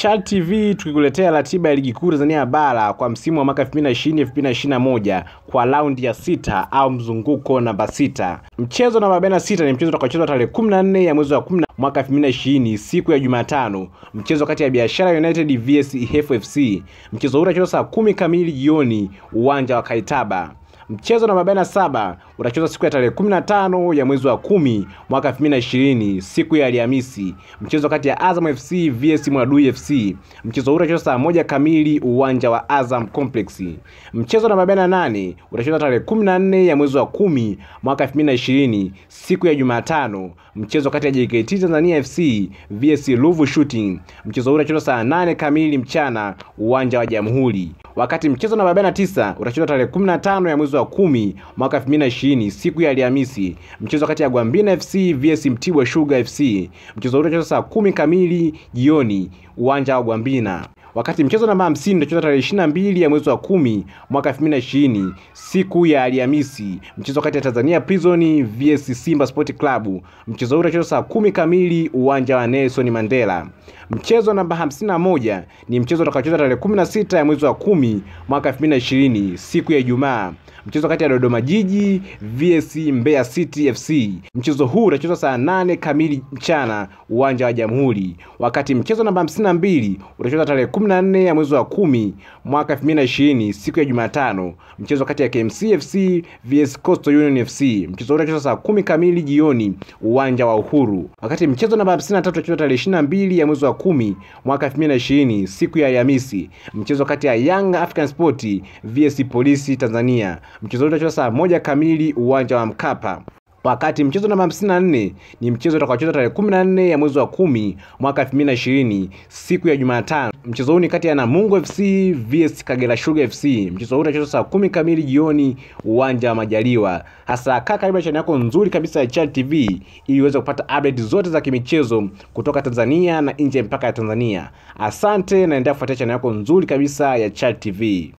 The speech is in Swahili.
chat TV tukikuletea ratiba ya ligi kuu Tanzania bara kwa msimu wa mwaka 2020 kwa raundi ya sita au mzunguko namba sita. Mchezo namba 46 ni mchezo utakaochezwa tarehe 14 ya mwezi wa 10 mwaka 2020 siku ya Jumatano, mchezo kati ya Biashara United vs Ihefu FC. Mchezo huu utachezwa saa kumi kamili jioni, uwanja wa Kaitaba. Mchezo namba saba utachezwa siku ya tarehe 15 ya mwezi wa kumi mwaka 2020 siku ya Alhamisi, mchezo kati ya Azam FC vs Mwadui FC. Mchezo huu utachezwa saa moja kamili uwanja wa Azam Complex. Mchezo namba nane utachezwa tarehe 14 ya mwezi wa kumi mwaka 2020 siku ya Jumatano, mchezo kati ya JKT Tanzania FC vs Ruvu Shooting. Mchezo huu utachezwa saa 8 kamili mchana uwanja wa Jamhuri wakati mchezo namba 49 utachezwa tarehe 15 ya mwezi wa kumi mwaka 2020 siku ya Alhamisi, mchezo kati ya Gwambina FC vs Mtibwa Sugar FC. Mchezo huu utachezwa saa kumi kamili jioni, uwanja wa Gwambina wakati mchezo namba 50 utachezwa tarehe 22 ya mwezi wa 10 mwaka 2020 siku ya Alhamisi, mchezo kati ya Tanzania Prison vs Simba Sport Club. Mchezo huu utachezwa saa kumi kamili uwanja wa Nelson Mandela. Mchezo namba 51 ni mchezo utakaochezwa tarehe 16 ya mwezi wa 10 mwaka 2020 siku ya Ijumaa, mchezo kati ya Dodoma Jiji vs Mbeya City FC. Mchezo huu utachezwa saa nane kamili mchana uwanja wa Jamhuri, wakati mchezo namba 52 utachezwa tarehe 14 ya mwezi wa kumi mwaka 2020 siku ya Jumatano, mchezo kati ya KMC FC vs Coastal Union FC. Mchezo unachezwa saa kumi kamili jioni uwanja wa Uhuru, wakati mchezo namba 53 utachezwa tarehe 22 ya mwezi wa kumi mwaka 2020 siku ya Alhamisi, mchezo kati ya Young African Sport vs Polisi Tanzania. Mchezo utachezwa saa moja kamili uwanja wa Mkapa wakati mchezo namba 54 ni mchezo utakaochezwa tarehe 14 ya mwezi wa kumi mwaka 2020 siku ya Jumatano. Mchezo huu ni kati ya Namungo FC vs Kagera Sugar FC. Mchezo huu utachezwa saa kumi kamili jioni, uwanja wa Majaliwa. Hasa kaa karibu na chaneli yako nzuri kabisa ya Channel TV ili uweze kupata update zote za kimichezo kutoka Tanzania na nje ya mipaka ya Tanzania. Asante na kufuatia chaneli yako nzuri kabisa ya Channel TV.